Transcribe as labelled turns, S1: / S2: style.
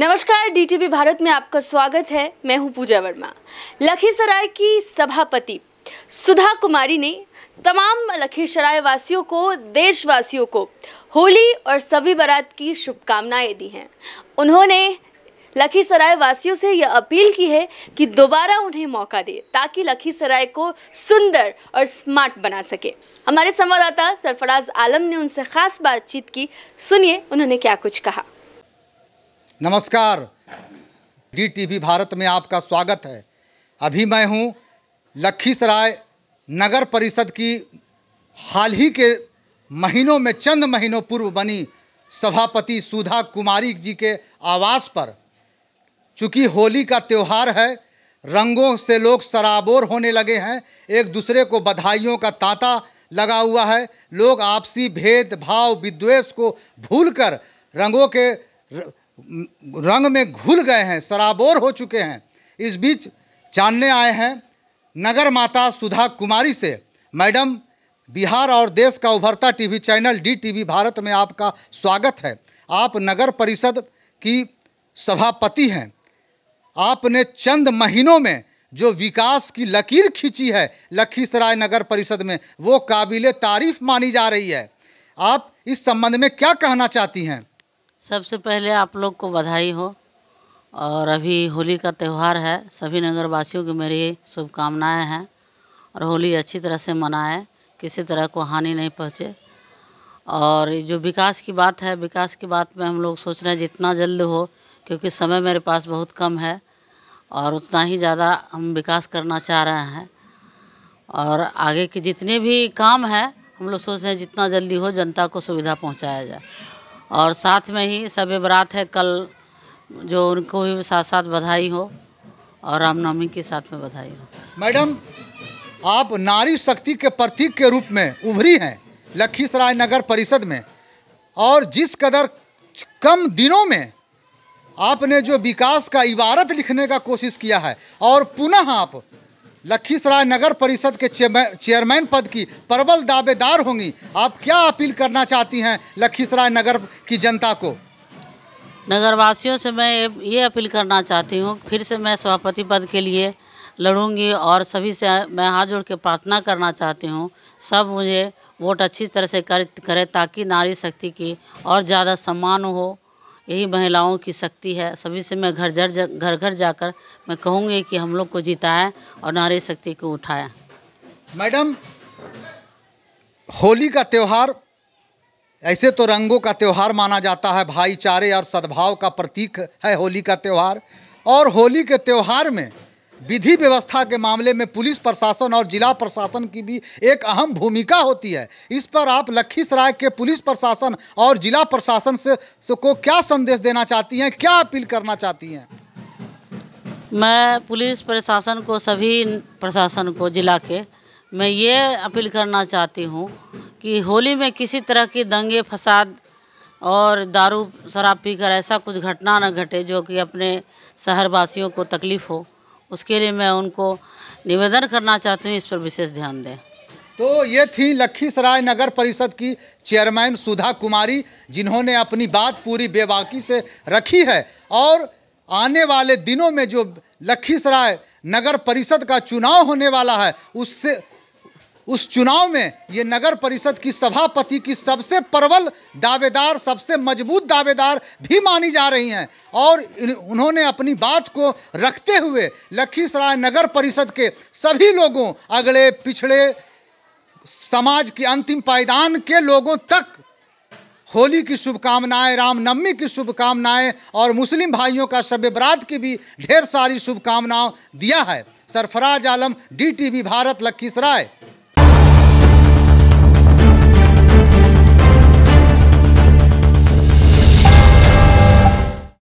S1: नमस्कार डीटीवी भारत में आपका स्वागत है मैं हूं पूजा वर्मा लखीसराय की सभापति सुधा कुमारी ने तमाम लखीसराय वासियों को देशवासियों को होली और सभी बरात की शुभकामनाएं दी हैं उन्होंने लखीसराय वासियों से यह अपील की है कि दोबारा उन्हें मौका दे ताकि लखीसराय को सुंदर और स्मार्ट बना सके हमारे संवाददाता सरफराज आलम ने उनसे खास बातचीत की सुनिए उन्होंने क्या कुछ कहा
S2: नमस्कार डीटीवी भारत में आपका स्वागत है अभी मैं हूं लखीसराय नगर परिषद की हाल ही के महीनों में चंद महीनों पूर्व बनी सभापति सुधा कुमारी जी के आवास पर चूँकि होली का त्यौहार है रंगों से लोग सराबोर होने लगे हैं एक दूसरे को बधाइयों का तांता लगा हुआ है लोग आपसी भेदभाव विद्वेष को भूलकर रंगों के रंग में घुल गए हैं सराबोर हो चुके हैं इस बीच जानने आए हैं नगर माता सुधा कुमारी से मैडम बिहार और देश का उभरता TV channel D TV Bharat में आपका स्वागत है आप नगर परिषद की सभापति हैं आपने चंद महीनों में जो विकास की लकीर खींची है लखीसराय नगर परिषद में वो काबिल तारीफ मानी जा रही है आप इस संबंध में क्या कहना चाहती हैं
S3: सबसे पहले आप लोग को बधाई हो और अभी होली का त्यौहार है सभी नगरवासियों की मेरी शुभकामनाएं हैं और होली अच्छी तरह से मनाएं किसी तरह को हानि नहीं पहुँचे और जो विकास की बात है विकास की बात में हम लोग सोच रहे हैं जितना जल्द हो क्योंकि समय मेरे पास बहुत कम है और उतना ही ज़्यादा हम विकास करना चाह रहे हैं और आगे के जितने भी काम हैं हम लोग सोच रहे हैं जितना जल्दी हो जनता को सुविधा पहुँचाया जाए और साथ में ही सब बरात है कल जो उनको भी साथ साथ बधाई हो और रामनवमी के साथ में बधाई हो
S2: मैडम आप नारी शक्ति के प्रतीक के रूप में उभरी हैं लखीसराय नगर परिषद में और जिस कदर कम दिनों में आपने जो विकास का इबारत लिखने का कोशिश किया है और पुनः आप लखीसराय नगर परिषद के चेयरमैन पद की प्रबल दावेदार होंगी आप क्या अपील करना चाहती हैं लखीसराय नगर की जनता को
S3: नगरवासियों से मैं ये अपील करना चाहती हूँ फिर से मैं सभापति पद के लिए लड़ूंगी और सभी से मैं हाथ जोड़ के प्रार्थना करना चाहती हूँ सब मुझे वोट अच्छी तरह से करें ताकि नारी शक्ति की और ज़्यादा सम्मान हो यही महिलाओं की शक्ति है सभी से मैं घर घर घर घर जाकर मैं कहूँगी कि हम लोग को जिताएं और
S2: नारी शक्ति को उठाएं मैडम होली का त्यौहार ऐसे तो रंगों का त्यौहार माना जाता है भाईचारे और सद्भाव का प्रतीक है होली का त्यौहार और होली के त्यौहार में विधि व्यवस्था के मामले में पुलिस प्रशासन और जिला प्रशासन की भी एक अहम भूमिका होती है इस पर आप लखीसराय के पुलिस प्रशासन और जिला प्रशासन से, को क्या संदेश देना चाहती हैं क्या अपील करना चाहती हैं
S3: मैं पुलिस प्रशासन को सभी प्रशासन को जिला के मैं ये अपील करना चाहती हूँ कि होली में किसी तरह की दंगे फसाद और दारू शराब पीकर ऐसा कुछ घटना न घटे जो कि अपने शहरवासियों को तकलीफ़ हो उसके लिए मैं उनको निवेदन करना चाहती हूँ इस पर विशेष ध्यान दें
S2: तो ये थी लखीसराय नगर परिषद की चेयरमैन सुधा कुमारी जिन्होंने अपनी बात पूरी बेबाकी से रखी है और आने वाले दिनों में जो लखीसराय नगर परिषद का चुनाव होने वाला है उससे उस चुनाव में ये नगर परिषद की सभापति की सबसे प्रबल दावेदार सबसे मजबूत दावेदार भी मानी जा रही हैं और उन्होंने अपनी बात को रखते हुए लखीसराय नगर परिषद के सभी लोगों अगले पिछड़े समाज के अंतिम पायदान के लोगों तक होली की शुभकामनाएं रामनवमी की शुभकामनाएं और मुस्लिम भाइयों का शब बरात की भी ढेर सारी शुभकामनाओं दिया है सरफराज आलम डीटीवी भारत लखीसराय